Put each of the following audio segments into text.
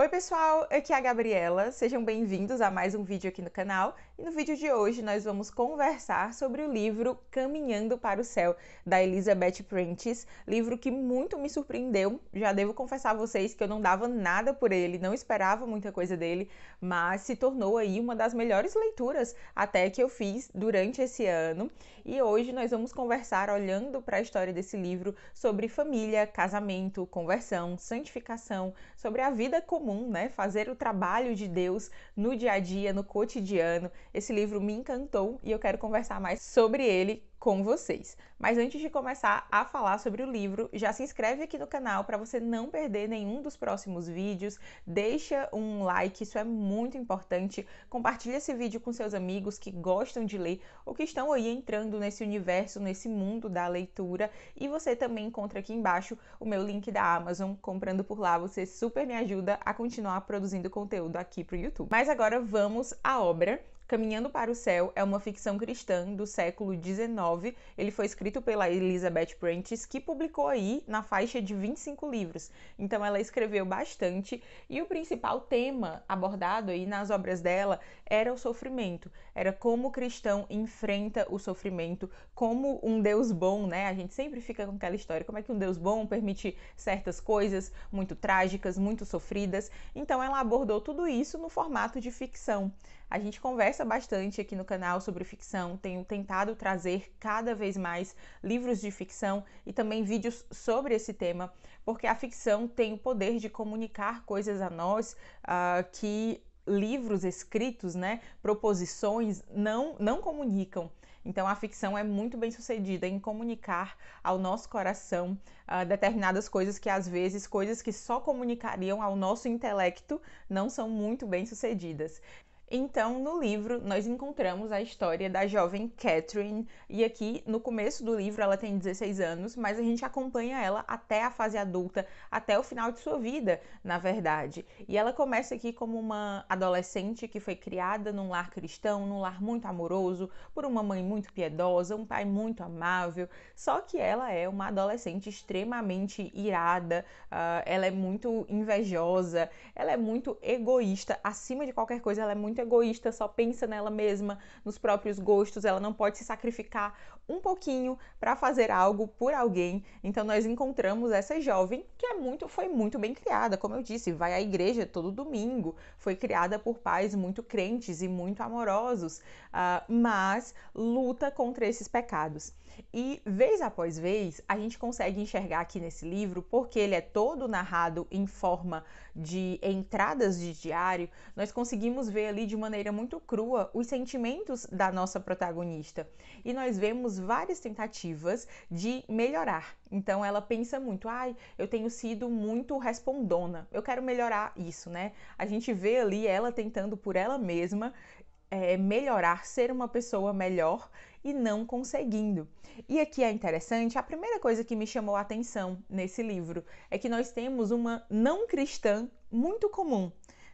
Oi pessoal, aqui é a Gabriela, sejam bem-vindos a mais um vídeo aqui no canal e no vídeo de hoje nós vamos conversar sobre o livro Caminhando para o Céu, da Elizabeth Prentice, livro que muito me surpreendeu, já devo confessar a vocês que eu não dava nada por ele, não esperava muita coisa dele, mas se tornou aí uma das melhores leituras até que eu fiz durante esse ano e hoje nós vamos conversar olhando para a história desse livro sobre família, casamento, conversão, santificação, sobre a vida comum comum, né? Fazer o trabalho de Deus no dia a dia, no cotidiano. Esse livro me encantou e eu quero conversar mais sobre ele com vocês. Mas antes de começar a falar sobre o livro, já se inscreve aqui no canal para você não perder nenhum dos próximos vídeos. Deixa um like, isso é muito importante. Compartilha esse vídeo com seus amigos que gostam de ler ou que estão aí entrando nesse universo, nesse mundo da leitura. E você também encontra aqui embaixo o meu link da Amazon. Comprando por lá, você super me ajuda a continuar produzindo conteúdo aqui para o YouTube. Mas agora vamos à obra. Caminhando para o Céu é uma ficção cristã do século XIX. Ele foi escrito pela Elizabeth Prentice, que publicou aí na faixa de 25 livros. Então ela escreveu bastante e o principal tema abordado aí nas obras dela era o sofrimento. Era como o cristão enfrenta o sofrimento, como um Deus bom, né? A gente sempre fica com aquela história, como é que um Deus bom permite certas coisas muito trágicas, muito sofridas. Então ela abordou tudo isso no formato de ficção. A gente conversa conversa bastante aqui no canal sobre ficção, tenho tentado trazer cada vez mais livros de ficção e também vídeos sobre esse tema, porque a ficção tem o poder de comunicar coisas a nós uh, que livros escritos, né, proposições não não comunicam. Então a ficção é muito bem sucedida em comunicar ao nosso coração uh, determinadas coisas que às vezes coisas que só comunicariam ao nosso intelecto não são muito bem sucedidas. Então, no livro, nós encontramos a história da jovem Catherine, e aqui no começo do livro ela tem 16 anos, mas a gente acompanha ela até a fase adulta, até o final de sua vida, na verdade. E ela começa aqui como uma adolescente que foi criada num lar cristão, num lar muito amoroso, por uma mãe muito piedosa, um pai muito amável, só que ela é uma adolescente extremamente irada, uh, ela é muito invejosa, ela é muito egoísta, acima de qualquer coisa, ela é muito muito egoísta, só pensa nela mesma, nos próprios gostos, ela não pode se sacrificar um pouquinho para fazer algo por alguém. Então nós encontramos essa jovem que é muito foi muito bem criada, como eu disse, vai à igreja todo domingo, foi criada por pais muito crentes e muito amorosos, uh, mas luta contra esses pecados. E vez após vez a gente consegue enxergar aqui nesse livro, porque ele é todo narrado em forma de entradas de diário, nós conseguimos ver ali de maneira muito crua os sentimentos da nossa protagonista. E nós vemos várias tentativas de melhorar. Então ela pensa muito, ai, eu tenho sido muito respondona, eu quero melhorar isso, né? A gente vê ali ela tentando por ela mesma é, melhorar, ser uma pessoa melhor e não conseguindo. E aqui é interessante, a primeira coisa que me chamou a atenção nesse livro é que nós temos uma não cristã muito comum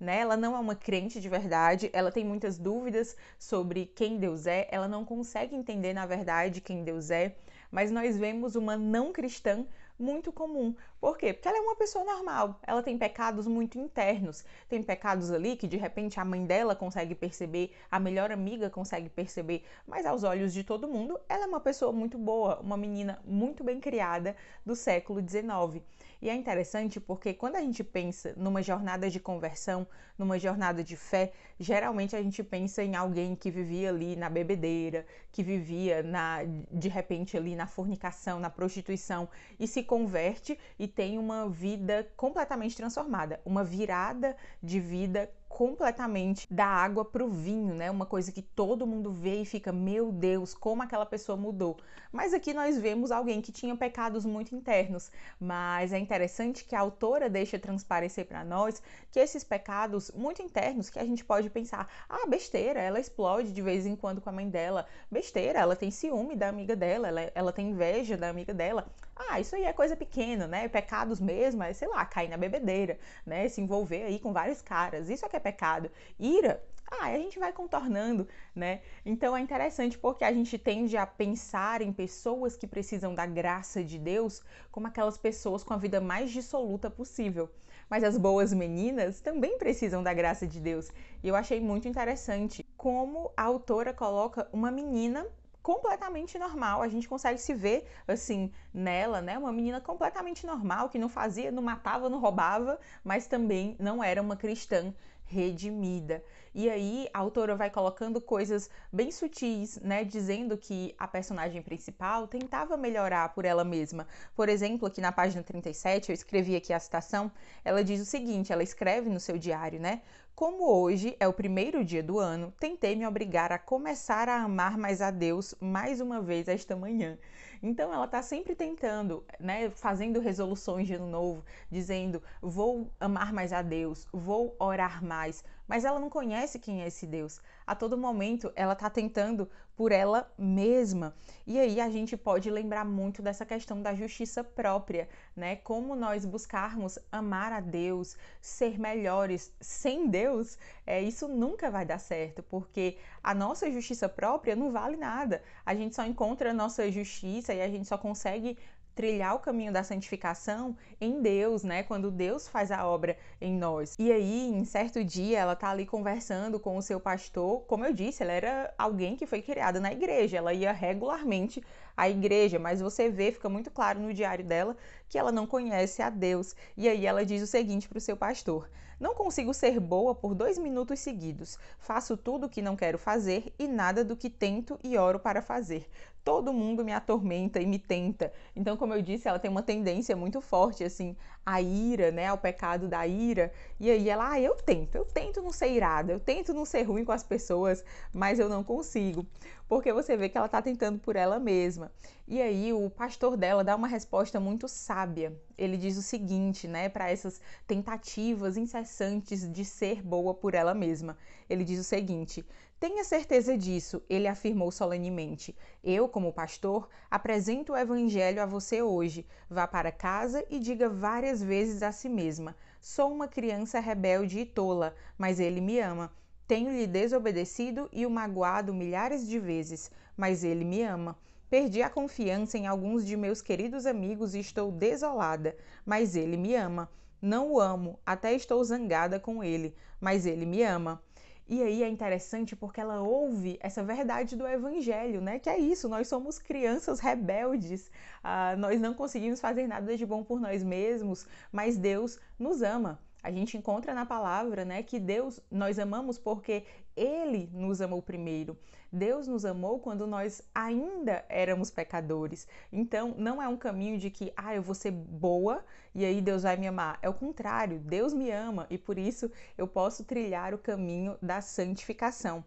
né? Ela não é uma crente de verdade, ela tem muitas dúvidas sobre quem Deus é, ela não consegue entender na verdade quem Deus é, mas nós vemos uma não cristã muito comum. Por quê? Porque ela é uma pessoa normal, ela tem pecados muito internos, tem pecados ali que de repente a mãe dela consegue perceber, a melhor amiga consegue perceber, mas aos olhos de todo mundo, ela é uma pessoa muito boa, uma menina muito bem criada do século XIX. E é interessante porque quando a gente pensa numa jornada de conversão, numa jornada de fé, geralmente a gente pensa em alguém que vivia ali na bebedeira, que vivia na de repente ali na fornicação, na prostituição e se converte e tem uma vida completamente transformada, uma virada de vida completamente da água para o vinho, né? Uma coisa que todo mundo vê e fica, meu Deus, como aquela pessoa mudou. Mas aqui nós vemos alguém que tinha pecados muito internos, mas é interessante que a autora deixa transparecer para nós que esses pecados muito internos que a gente pode pensar, ah, besteira, ela explode de vez em quando com a mãe dela, besteira, ela tem ciúme da amiga dela, ela, ela tem inveja da amiga dela ah, isso aí é coisa pequena, né? Pecados mesmo, é, sei lá, cair na bebedeira, né? Se envolver aí com vários caras, isso é que é pecado. Ira, ah, a gente vai contornando, né? Então é interessante porque a gente tende a pensar em pessoas que precisam da graça de Deus como aquelas pessoas com a vida mais dissoluta possível. Mas as boas meninas também precisam da graça de Deus. E eu achei muito interessante como a autora coloca uma menina completamente normal. A gente consegue se ver assim nela, né? Uma menina completamente normal que não fazia, não matava, não roubava, mas também não era uma cristã redimida. E aí a autora vai colocando coisas bem sutis, né, dizendo que a personagem principal tentava melhorar por ela mesma. Por exemplo, aqui na página 37, eu escrevi aqui a citação, ela diz o seguinte, ela escreve no seu diário, né? Como hoje é o primeiro dia do ano, tentei me obrigar a começar a amar mais a Deus mais uma vez esta manhã. Então ela está sempre tentando, né, fazendo resoluções de ano novo, dizendo: vou amar mais a Deus, vou orar mais, mas ela não conhece quem é esse Deus. A todo momento ela está tentando por ela mesma. E aí a gente pode lembrar muito dessa questão da justiça própria, né? Como nós buscarmos amar a Deus, ser melhores sem Deus, é, isso nunca vai dar certo, porque a nossa justiça própria não vale nada. A gente só encontra a nossa justiça e a gente só consegue trilhar o caminho da santificação em Deus, né? Quando Deus faz a obra em nós. E aí, em certo dia, ela tá ali conversando com o seu pastor. Como eu disse, ela era alguém que foi criada na igreja, ela ia regularmente à igreja, mas você vê, fica muito claro no diário dela que ela não conhece a Deus. E aí ela diz o seguinte para o seu pastor: não consigo ser boa por dois minutos seguidos. Faço tudo o que não quero fazer e nada do que tento e oro para fazer. Todo mundo me atormenta e me tenta. Então, como eu disse, ela tem uma tendência muito forte, assim, à ira, né? Ao pecado da ira. E aí ela, ah, eu tento, eu tento não ser irada, eu tento não ser ruim com as pessoas, mas eu não consigo. Porque você vê que ela está tentando por ela mesma. E aí o pastor dela dá uma resposta muito sábia ele diz o seguinte, né, para essas tentativas incessantes de ser boa por ela mesma. Ele diz o seguinte: Tenha certeza disso, ele afirmou solenemente. Eu, como pastor, apresento o evangelho a você hoje. Vá para casa e diga várias vezes a si mesma: Sou uma criança rebelde e tola, mas ele me ama. Tenho-lhe desobedecido e o magoado milhares de vezes, mas ele me ama. Perdi a confiança em alguns de meus queridos amigos e estou desolada, mas ele me ama. Não o amo, até estou zangada com ele, mas ele me ama. E aí é interessante porque ela ouve essa verdade do evangelho, né? Que é isso, nós somos crianças rebeldes, ah, nós não conseguimos fazer nada de bom por nós mesmos, mas Deus nos ama. A gente encontra na palavra, né, que Deus nós amamos porque ele nos amou primeiro. Deus nos amou quando nós ainda éramos pecadores. Então, não é um caminho de que, ah, eu vou ser boa e aí Deus vai me amar. É o contrário, Deus me ama e por isso eu posso trilhar o caminho da santificação.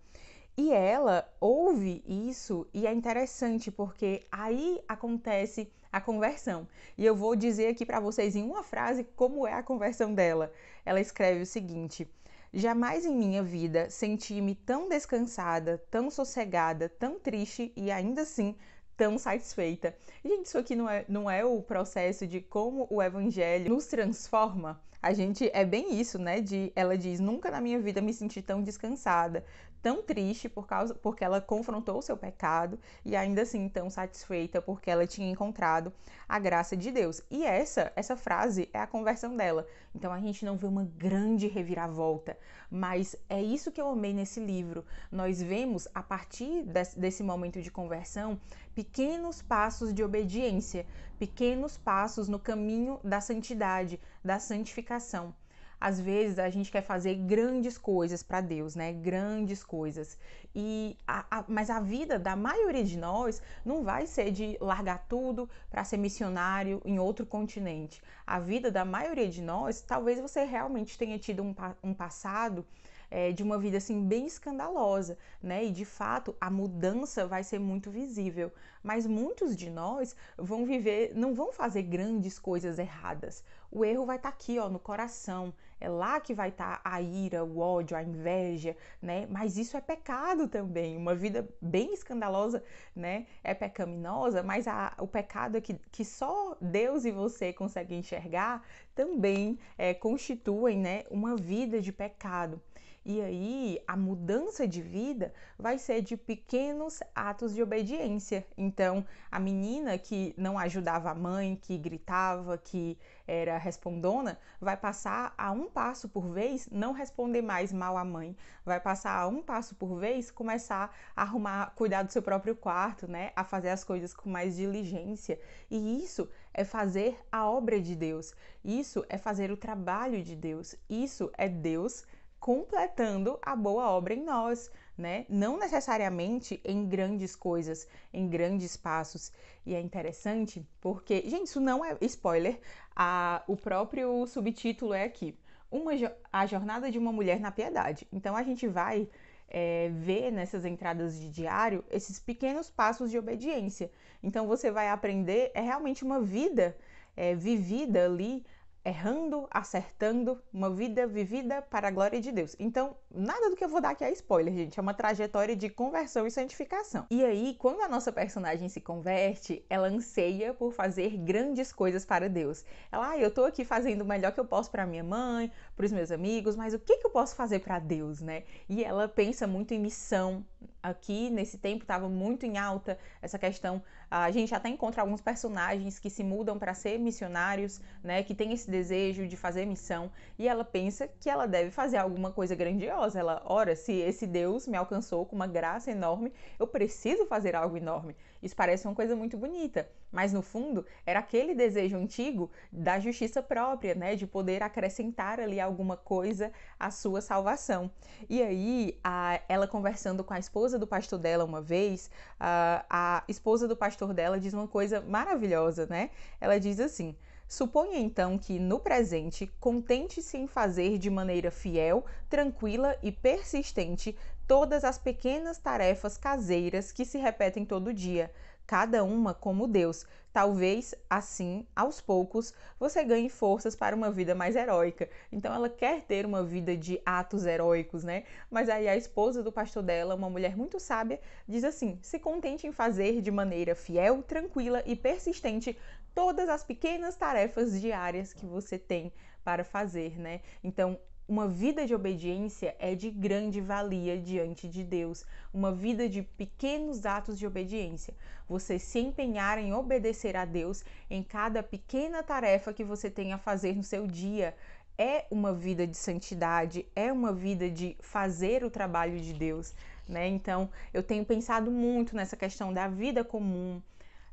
E ela ouve isso e é interessante porque aí acontece a conversão. E eu vou dizer aqui para vocês em uma frase como é a conversão dela. Ela escreve o seguinte: Jamais em minha vida senti-me tão descansada, tão sossegada, tão triste e ainda assim tão satisfeita. Gente, isso aqui não é, não é o processo de como o evangelho nos transforma? A gente é bem isso, né? De ela diz: "Nunca na minha vida me senti tão descansada, tão triste por causa porque ela confrontou o seu pecado e ainda assim tão satisfeita porque ela tinha encontrado a graça de Deus". E essa essa frase é a conversão dela. Então a gente não vê uma grande reviravolta, mas é isso que eu amei nesse livro. Nós vemos a partir desse, desse momento de conversão pequenos passos de obediência, pequenos passos no caminho da santidade, da santificação. Às vezes a gente quer fazer grandes coisas para Deus, né? Grandes coisas. E a, a, mas a vida da maioria de nós não vai ser de largar tudo para ser missionário em outro continente. A vida da maioria de nós, talvez você realmente tenha tido um, um passado é, de uma vida assim bem escandalosa, né? E de fato a mudança vai ser muito visível. Mas muitos de nós vão viver, não vão fazer grandes coisas erradas. O erro vai estar tá aqui, ó, no coração. É lá que vai estar tá a ira, o ódio, a inveja, né? Mas isso é pecado também. Uma vida bem escandalosa, né? É pecaminosa, mas a, o pecado é que, que só Deus e você conseguem enxergar também é, constituem, né? Uma vida de pecado. E aí a mudança de vida vai ser de pequenos atos de obediência. Então, a menina que não ajudava a mãe, que gritava, que era respondona, vai passar a um passo por vez não responder mais mal à mãe, vai passar a um passo por vez começar a arrumar, cuidar do seu próprio quarto, né, a fazer as coisas com mais diligência. E isso é fazer a obra de Deus. Isso é fazer o trabalho de Deus. Isso é Deus completando a boa obra em nós, né? Não necessariamente em grandes coisas, em grandes passos. E é interessante porque, gente, isso não é spoiler. A, o próprio subtítulo é aqui: uma, a jornada de uma mulher na piedade. Então a gente vai é, ver nessas entradas de diário esses pequenos passos de obediência. Então você vai aprender é realmente uma vida é, vivida ali errando, acertando, uma vida vivida para a glória de Deus. Então, nada do que eu vou dar aqui é spoiler, gente. É uma trajetória de conversão e santificação. E aí, quando a nossa personagem se converte, ela anseia por fazer grandes coisas para Deus. Ela, ah, eu tô aqui fazendo o melhor que eu posso para minha mãe, para os meus amigos, mas o que, que eu posso fazer para Deus, né? E ela pensa muito em missão. Aqui, nesse tempo, estava muito em alta essa questão a gente até encontra alguns personagens que se mudam para ser missionários, né, que tem esse desejo de fazer missão, e ela pensa que ela deve fazer alguma coisa grandiosa. Ela, ora, se esse Deus me alcançou com uma graça enorme, eu preciso fazer algo enorme. Isso parece uma coisa muito bonita, mas no fundo era aquele desejo antigo da justiça própria, né, de poder acrescentar ali alguma coisa à sua salvação. E aí, a, ela conversando com a esposa do pastor dela uma vez, a, a esposa do pastor dela diz uma coisa maravilhosa, né? Ela diz assim: Suponha então que, no presente, contente-se em fazer de maneira fiel, tranquila e persistente todas as pequenas tarefas caseiras que se repetem todo dia, cada uma como Deus. Talvez assim, aos poucos, você ganhe forças para uma vida mais heróica. Então ela quer ter uma vida de atos heróicos, né? Mas aí a esposa do pastor dela, uma mulher muito sábia, diz assim: "Se contente em fazer de maneira fiel, tranquila e persistente todas as pequenas tarefas diárias que você tem para fazer, né? Então, uma vida de obediência é de grande valia diante de Deus, uma vida de pequenos atos de obediência. Você se empenhar em obedecer a Deus em cada pequena tarefa que você tem a fazer no seu dia é uma vida de santidade, é uma vida de fazer o trabalho de Deus, né? Então, eu tenho pensado muito nessa questão da vida comum,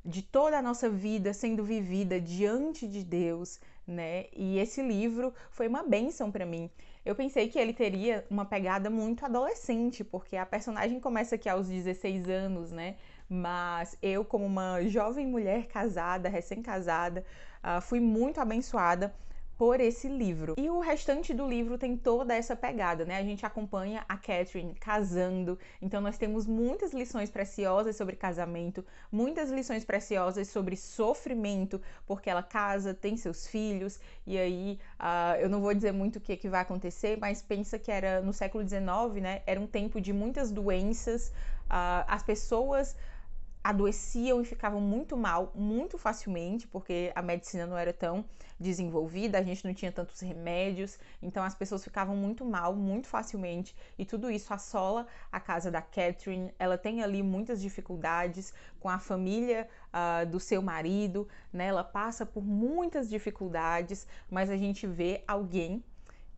de toda a nossa vida sendo vivida diante de Deus, né? E esse livro foi uma benção para mim. Eu pensei que ele teria uma pegada muito adolescente, porque a personagem começa aqui aos 16 anos, né? Mas eu, como uma jovem mulher casada, recém-casada, ah, fui muito abençoada por esse livro. E o restante do livro tem toda essa pegada, né? A gente acompanha a Catherine casando, então nós temos muitas lições preciosas sobre casamento, muitas lições preciosas sobre sofrimento, porque ela casa, tem seus filhos, e aí uh, eu não vou dizer muito o que, é que vai acontecer, mas pensa que era no século XIX, né? Era um tempo de muitas doenças, uh, as pessoas adoeciam e ficavam muito mal muito facilmente, porque a medicina não era tão desenvolvida, a gente não tinha tantos remédios, então as pessoas ficavam muito mal muito facilmente e tudo isso assola a casa da Catherine. Ela tem ali muitas dificuldades com a família uh, do seu marido, né? Ela passa por muitas dificuldades, mas a gente vê alguém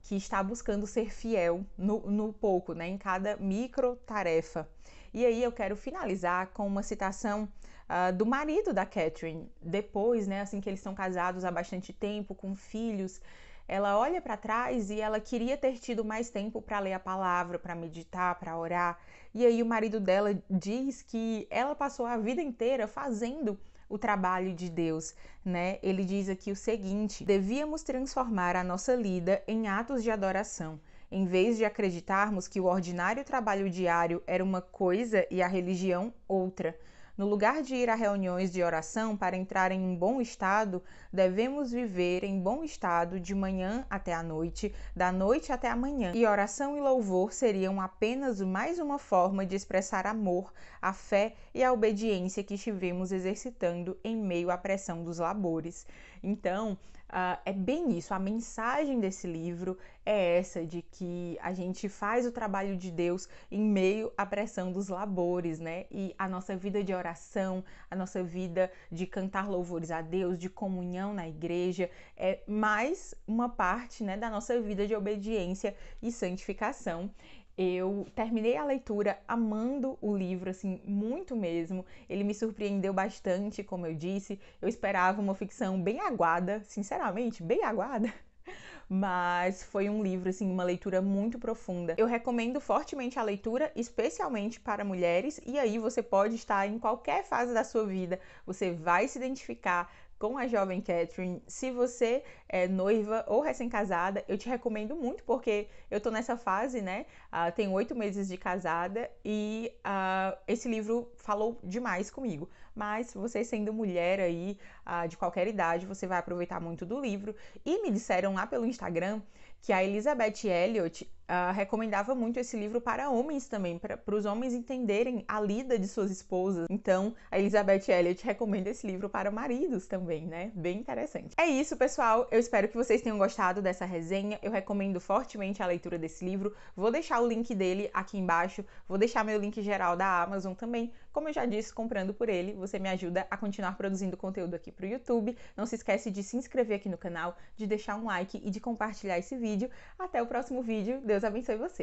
que está buscando ser fiel no, no pouco, né? Em cada micro tarefa. E aí eu quero finalizar com uma citação uh, do marido da Catherine. Depois, né, assim que eles estão casados há bastante tempo, com filhos, ela olha para trás e ela queria ter tido mais tempo para ler a palavra, para meditar, para orar. E aí o marido dela diz que ela passou a vida inteira fazendo o trabalho de Deus, né? Ele diz aqui o seguinte: devíamos transformar a nossa lida em atos de adoração. Em vez de acreditarmos que o ordinário trabalho diário era uma coisa e a religião outra, no lugar de ir a reuniões de oração para entrar em um bom estado, devemos viver em bom estado de manhã até a noite, da noite até a manhã. E oração e louvor seriam apenas mais uma forma de expressar amor, a fé e a obediência que estivemos exercitando em meio à pressão dos labores. Então, Uh, é bem isso. A mensagem desse livro é essa de que a gente faz o trabalho de Deus em meio à pressão dos labores, né? E a nossa vida de oração, a nossa vida de cantar louvores a Deus, de comunhão na igreja, é mais uma parte, né, da nossa vida de obediência e santificação. Eu terminei a leitura amando o livro, assim, muito mesmo. Ele me surpreendeu bastante, como eu disse. Eu esperava uma ficção bem aguada, sinceramente, bem aguada. Mas foi um livro, assim, uma leitura muito profunda. Eu recomendo fortemente a leitura, especialmente para mulheres, e aí você pode estar em qualquer fase da sua vida, você vai se identificar, com a jovem Catherine. Se você é noiva ou recém-casada, eu te recomendo muito, porque eu tô nessa fase, né? Uh, ah, tenho oito meses de casada e uh, esse livro falou demais comigo. Mas você sendo mulher aí, uh, de qualquer idade, você vai aproveitar muito do livro. E me disseram lá pelo Instagram que a Elizabeth Elliot ah, recomendava muito esse livro para homens também, para os homens entenderem a lida de suas esposas. Então, a Elizabeth Elliot recomenda esse livro para maridos também, né? Bem interessante. É isso, pessoal. Eu espero que vocês tenham gostado dessa resenha. Eu recomendo fortemente a leitura desse livro. Vou deixar o link dele aqui embaixo. Vou deixar meu link geral da Amazon também. Como eu já disse, comprando por ele, você me ajuda a continuar produzindo conteúdo aqui para o YouTube. Não se esquece de se inscrever aqui no canal, de deixar um like e de compartilhar esse vídeo. Até o próximo vídeo. Deus Deus abençoe você.